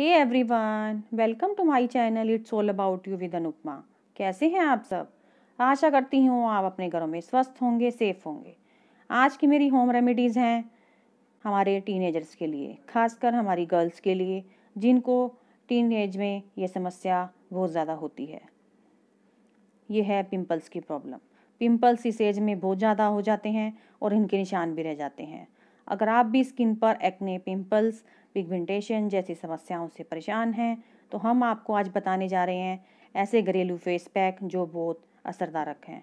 Hey everyone welcome to my channel it's all about you with Anupama कैसे हैं आप सब आशा करती हूँ आप अपने घरों में स्वस्थ होंगे सेफ होंगे आज की मेरी होम रेमेडीज़ हैं हमारे टीनेजर्स के लिए खासकर हमारी गर्ल्स के लिए जिनको टीन एज में ये समस्या बहुत ज़्यादा होती है ये है पिंपल्स की प्रॉब्लम पिंपल्स इस एज में बहुत ज़्यादा हो जाते हैं और इनके निशान भी रह जाते हैं अगर आप भी स्किन पर एक्ने पिंपल्स पिगमेंटेशन जैसी समस्याओं से परेशान हैं तो हम आपको आज बताने जा रहे हैं ऐसे घरेलू फेस पैक जो बहुत असरदारक हैं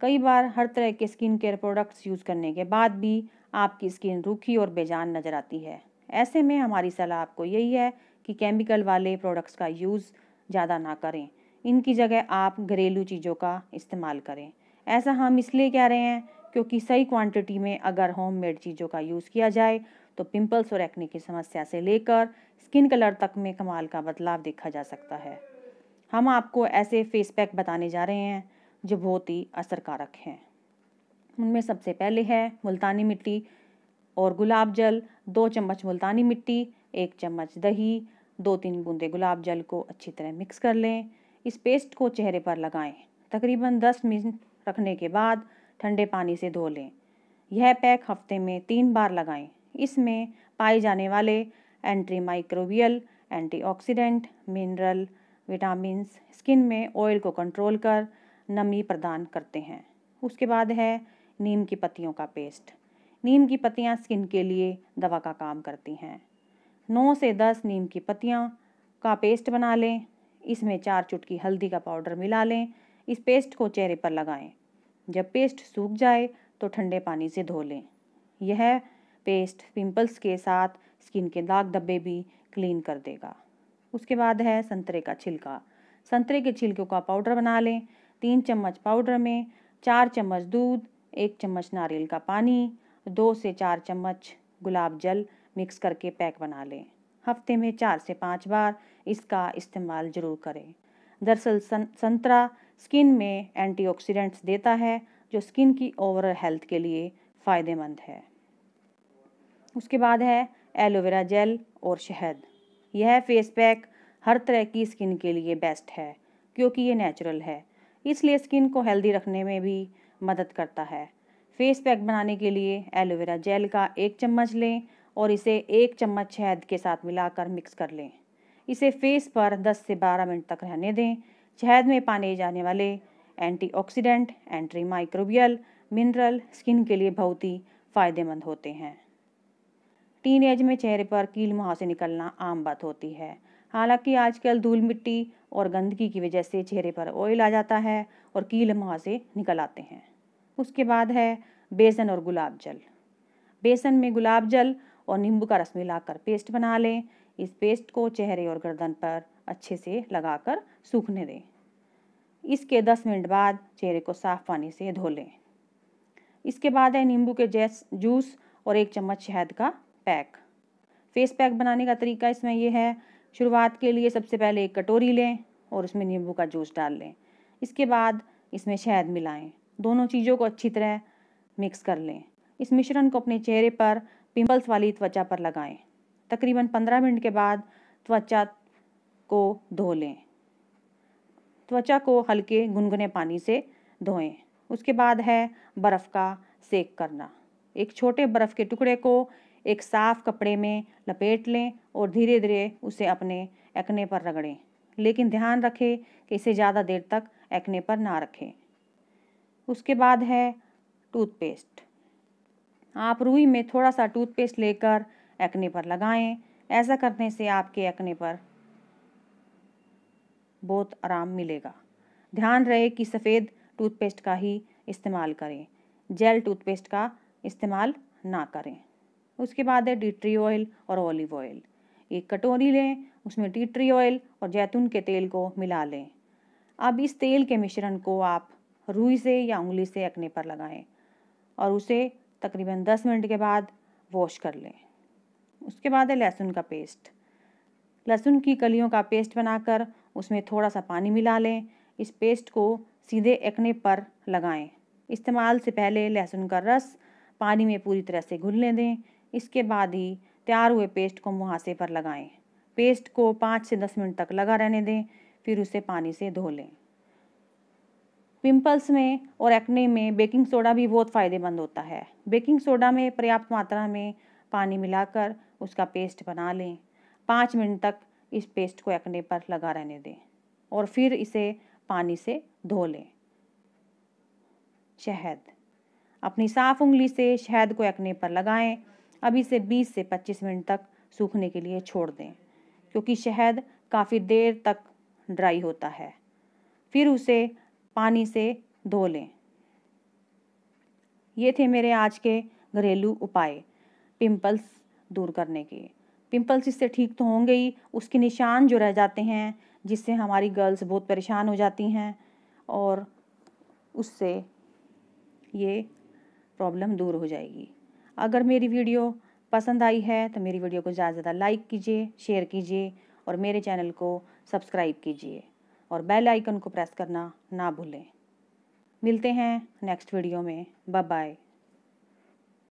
कई बार हर तरह के स्किन केयर प्रोडक्ट्स यूज़ करने के बाद भी आपकी स्किन रूखी और बेजान नज़र आती है ऐसे में हमारी सलाह आपको यही है कि केमिकल वाले प्रोडक्ट्स का यूज़ ज़्यादा ना करें इनकी जगह आप घरेलू चीज़ों का इस्तेमाल करें ऐसा हम इसलिए कह रहे हैं क्योंकि सही क्वांटिटी में अगर होम मेड चीज़ों का यूज़ किया जाए तो पिंपल्स और एक्ने की समस्या से लेकर स्किन कलर तक में कमाल का बदलाव देखा जा सकता है हम आपको ऐसे फेस पैक बताने जा रहे हैं जो बहुत ही असरकारक हैं उनमें सबसे पहले है मुल्तानी मिट्टी और गुलाब जल दो चम्मच मुल्तानी मिट्टी एक चम्मच दही दो तीन बूंदे गुलाब जल को अच्छी तरह मिक्स कर लें इस पेस्ट को चेहरे पर लगाएं तकरीबन 10 मिनट रखने के बाद ठंडे पानी से धो लें यह पैक हफ्ते में तीन बार लगाएं इसमें पाए जाने वाले anti microbial antioxidant mineral vitamin skin में ऑयल को कंट्रोल कर नमी प्रदान करते हैं उसके बाद है नीम की पत्तियों का पेस्ट नीम की पत्तियाँ स्किन के लिए दवा का काम करती हैं नौ से दस नीम की पत्तियाँ का पेस्ट बना लें इसमें चार चुटकी हल्दी का पाउडर मिला लें इस पेस्ट को चेहरे पर लगाएं। जब पेस्ट सूख जाए तो ठंडे पानी से धो लें यह पेस्ट पिंपल्स के साथ स्किन के दाग धब्बे भी क्लीन कर देगा उसके बाद है संतरे का छिलका संतरे के छिलके का पाउडर बना लें तीन चम्मच पाउडर में चार चम्मच दूध एक चम्मच नारियल का पानी दो से चार चम्मच गुलाब जल मिक्स करके पैक बना लें हफ्ते में चार से पाँच बार इसका इस्तेमाल ज़रूर करें दरअसल सं, संतरा स्किन में एंटीऑक्सीडेंट्स देता है जो स्किन की ओवरऑल हेल्थ के लिए फ़ायदेमंद है उसके बाद है एलोवेरा जेल और शहद यह फेस पैक हर तरह की स्किन के लिए बेस्ट है क्योंकि ये नेचुरल है इसलिए स्किन को हेल्दी रखने में भी मदद करता है फेस पैक बनाने के लिए एलोवेरा जेल का एक चम्मच लें और इसे एक चम्मच शहद के साथ मिलाकर मिक्स कर लें इसे फेस पर 10 से 12 मिनट तक रहने दें शहद में पाने जाने वाले antioxidant anti microbial mineral skin के लिए बहुत ही फ़ायदेमंद होते हैं एज में चेहरे पर कील मुहा से निकलना आम बात होती है हालांकि आजकल धूल मिट्टी और गंदगी की वजह से चेहरे पर ऑयल आ जाता है और कील मुहा से निकल आते हैं उसके बाद है बेसन और गुलाब जल बेसन में गुलाब जल और नींबू का रस मिलाकर पेस्ट बना लें इस पेस्ट को चेहरे और गर्दन पर अच्छे से लगाकर सूखने दें इसके 10 मिनट बाद चेहरे को साफ पानी से धो लें इसके बाद है नींबू के जैस जूस और एक चम्मच शहद का पैक फेस पैक बनाने का तरीका इसमें यह है शुरुआत के लिए सबसे पहले एक कटोरी लें और उसमें नींबू का जूस डाल लें इसके बाद इसमें शहद मिलाएं दोनों चीज़ों को अच्छी तरह मिक्स कर लें इस मिश्रण को अपने चेहरे पर पिंपल्स वाली त्वचा पर लगाएं तकरीबन पंद्रह मिनट के बाद त्वचा को धो लें त्वचा को हल्के गुनगुने पानी से धोएं उसके बाद है बर्फ़ का सेक करना एक छोटे बर्फ़ के टुकड़े को एक साफ कपड़े में लपेट लें और धीरे धीरे उसे अपने एक्ने पर रगड़ें लेकिन ध्यान रखें कि इसे ज़्यादा देर तक एक्ने पर ना रखें उसके बाद है टूथपेस्ट आप रुई में थोड़ा सा टूथपेस्ट लेकर एक्ने पर लगाएं ऐसा करने से आपके एक्ने पर बहुत आराम मिलेगा ध्यान रहे कि सफ़ेद टूथपेस्ट का ही इस्तेमाल करें जेल टूथपेस्ट का इस्तेमाल ना करें उसके बाद है डी ट्री ऑयल और ऑलिव ऑयल एक कटोरी लें उसमें टी ट्री ऑयल और जैतून के तेल को मिला लें अब इस तेल के मिश्रण को आप रुई से या उंगली से अकने पर लगाएं और उसे तकरीबन 10 मिनट के बाद वॉश कर लें उसके बाद है लहसुन का पेस्ट लहसुन की कलियों का पेस्ट बनाकर उसमें थोड़ा सा पानी मिला लें इस पेस्ट को सीधे एकने पर लगाएं इस्तेमाल से पहले लहसुन का रस पानी में पूरी तरह से घुलने दें इसके बाद ही तैयार हुए पेस्ट को मुहासे पर लगाएं पेस्ट को पाँच से दस मिनट तक लगा रहने दें फिर उसे पानी से धो लें पिंपल्स में और एक्ने में बेकिंग सोडा भी बहुत फ़ायदेमंद होता है बेकिंग सोडा में पर्याप्त मात्रा में पानी मिलाकर उसका पेस्ट बना लें पाँच मिनट तक इस पेस्ट को एक्ने पर लगा रहने दें और फिर इसे पानी से धो लें शहद अपनी साफ उंगली से शहद को एक्ने पर लगाएं अब इसे 20 से 25 मिनट तक सूखने के लिए छोड़ दें क्योंकि शहद काफ़ी देर तक ड्राई होता है फिर उसे पानी से धो लें ये थे मेरे आज के घरेलू उपाय पिंपल्स दूर करने के पिंपल्स इससे ठीक तो होंगे ही उसके निशान जो रह जाते हैं जिससे हमारी गर्ल्स बहुत परेशान हो जाती हैं और उससे ये प्रॉब्लम दूर हो जाएगी अगर मेरी वीडियो पसंद आई है तो मेरी वीडियो को ज़्यादा से ज़्यादा लाइक कीजिए शेयर कीजिए और मेरे चैनल को सब्सक्राइब कीजिए और बेल आइकन को प्रेस करना ना भूलें मिलते हैं नेक्स्ट वीडियो में बाय बाय